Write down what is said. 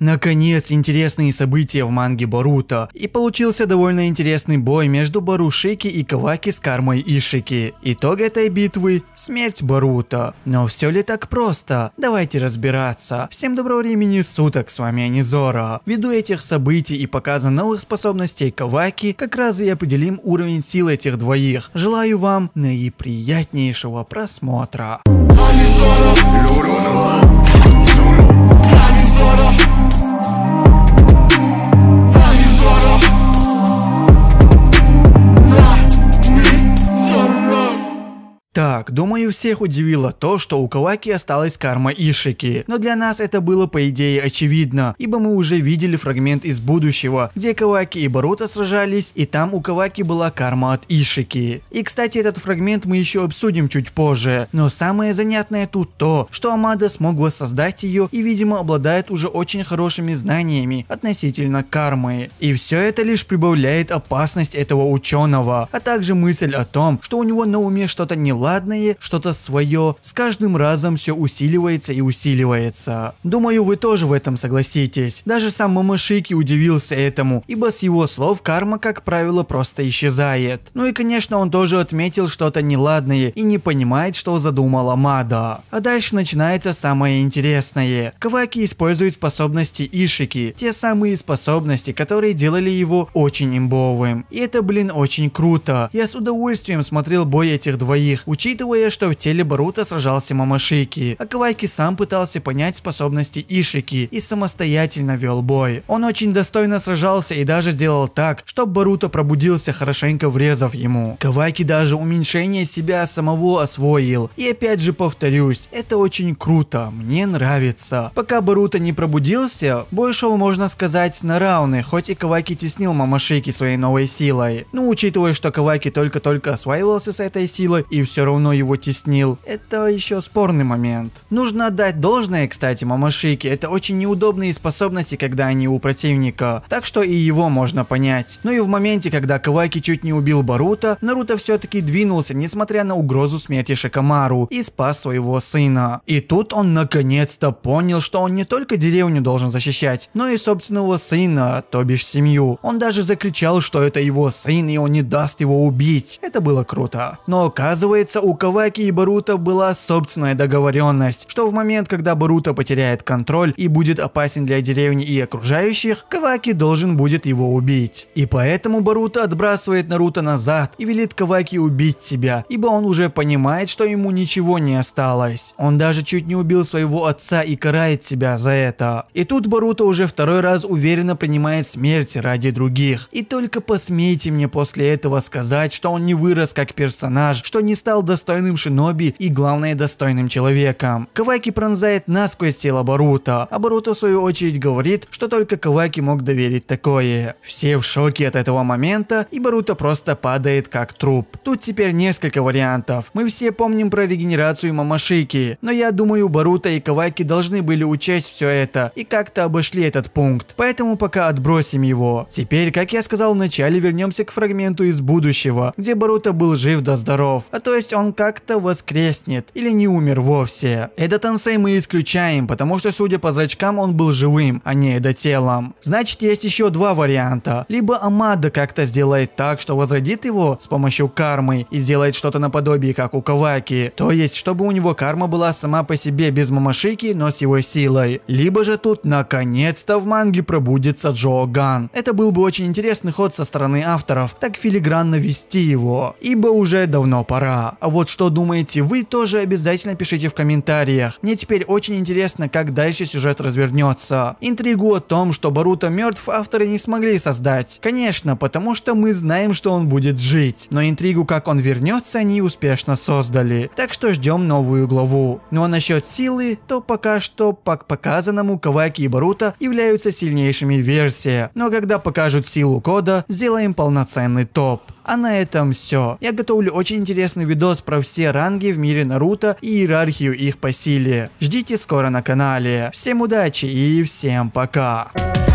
Наконец, интересные события в манге Боруто, и получился довольно интересный бой между Барушики и Каваки с Кармой Ишики. Итог этой битвы – смерть Боруто. Но все ли так просто? Давайте разбираться. Всем доброго времени суток, с вами Анизора. Ввиду этих событий и показа новых способностей Каваки, как раз и определим уровень сил этих двоих. Желаю вам наиприятнейшего просмотра. Анизора, Так, думаю, всех удивило то, что у Каваки осталась карма Ишики. Но для нас это было по идее очевидно, ибо мы уже видели фрагмент из будущего, где Каваки и Барута сражались, и там у Каваки была карма от Ишики. И кстати, этот фрагмент мы еще обсудим чуть позже. Но самое занятное тут то, что Амада смог воссоздать ее и видимо обладает уже очень хорошими знаниями относительно кармы. И все это лишь прибавляет опасность этого ученого, а также мысль о том, что у него на уме что-то неладное неладное, что-то свое, с каждым разом все усиливается и усиливается. Думаю, вы тоже в этом согласитесь. Даже сам Мамашики удивился этому, ибо с его слов карма, как правило, просто исчезает. Ну и конечно, он тоже отметил что-то неладное и не понимает, что задумала Мада. А дальше начинается самое интересное. Каваки использует способности Ишики, те самые способности, которые делали его очень имбовым. И это, блин, очень круто. Я с удовольствием смотрел бой этих двоих, учитывая учитывая, что в теле Барута сражался Мамашики. Кавайки сам пытался понять способности Ишики и самостоятельно вел бой. Он очень достойно сражался и даже сделал так, чтобы Барута пробудился, хорошенько врезав ему. Кавайки даже уменьшение себя самого освоил. И опять же повторюсь, это очень круто, мне нравится. Пока Барута не пробудился, бой шел, можно сказать, на рауны, хоть и Кавайки теснил Мамашики своей новой силой. Но ну, учитывая, что Кавайки только-только осваивался с этой силой и все равно давно его теснил, это еще спорный момент. Нужно отдать должное, кстати, Мамашике, это очень неудобные способности, когда они у противника, так что и его можно понять. Ну и в моменте, когда Каваки чуть не убил Барута, Наруто все-таки двинулся, несмотря на угрозу смерти Шикамару, и спас своего сына. И тут он наконец-то понял, что он не только деревню должен защищать, но и собственного сына, то бишь семью. Он даже закричал, что это его сын и он не даст его убить. Это было круто. Но оказывается, у Каваки и Барута была собственная договоренность, что в момент, когда Барута потеряет контроль и будет опасен для деревни и окружающих, Каваки должен будет его убить. И поэтому Барута отбрасывает Наруто назад и велит Каваки убить себя, ибо он уже понимает, что ему ничего не осталось. Он даже чуть не убил своего отца и карает себя за это. И тут Барута уже второй раз уверенно принимает смерть ради других. И только посмейте мне после этого сказать, что он не вырос как персонаж, что не стал достаточно достойным шиноби и, главное, достойным человеком. Кавайки пронзает насквозь тело Барута, а Баруто в свою очередь говорит, что только Кавайки мог доверить такое. Все в шоке от этого момента, и Баруто просто падает как труп. Тут теперь несколько вариантов. Мы все помним про регенерацию Мамашики, но я думаю, Баруто и Кавайки должны были учесть все это и как-то обошли этот пункт, поэтому пока отбросим его. Теперь, как я сказал в начале, вернемся к фрагменту из будущего, где Баруто был жив да здоров, а то есть он он как-то воскреснет или не умер вовсе. Эда Тансей мы исключаем, потому что, судя по зрачкам, он был живым, а не Эда телом. Значит, есть еще два варианта. Либо Амада как-то сделает так, что возродит его с помощью кармы и сделает что-то наподобие, как у Каваки. То есть, чтобы у него карма была сама по себе без Мамашики, но с его силой. Либо же тут, наконец-то, в манге пробудится Джоган. Это был бы очень интересный ход со стороны авторов, так филигранно вести его, ибо уже давно пора. А вот что думаете вы, тоже обязательно пишите в комментариях. Мне теперь очень интересно, как дальше сюжет развернется. Интригу о том, что Баруто мертв, авторы не смогли создать. Конечно, потому что мы знаем, что он будет жить. Но интригу, как он вернется, они успешно создали. Так что ждем новую главу. Ну а насчет силы, то пока что, по показанному, Каваки и Баруто являются сильнейшими версия. Но когда покажут силу кода, сделаем полноценный топ. А на этом все. Я готовлю очень интересный видос про все ранги в мире Наруто и иерархию их по силе. Ждите скоро на канале. Всем удачи и всем пока. Пока.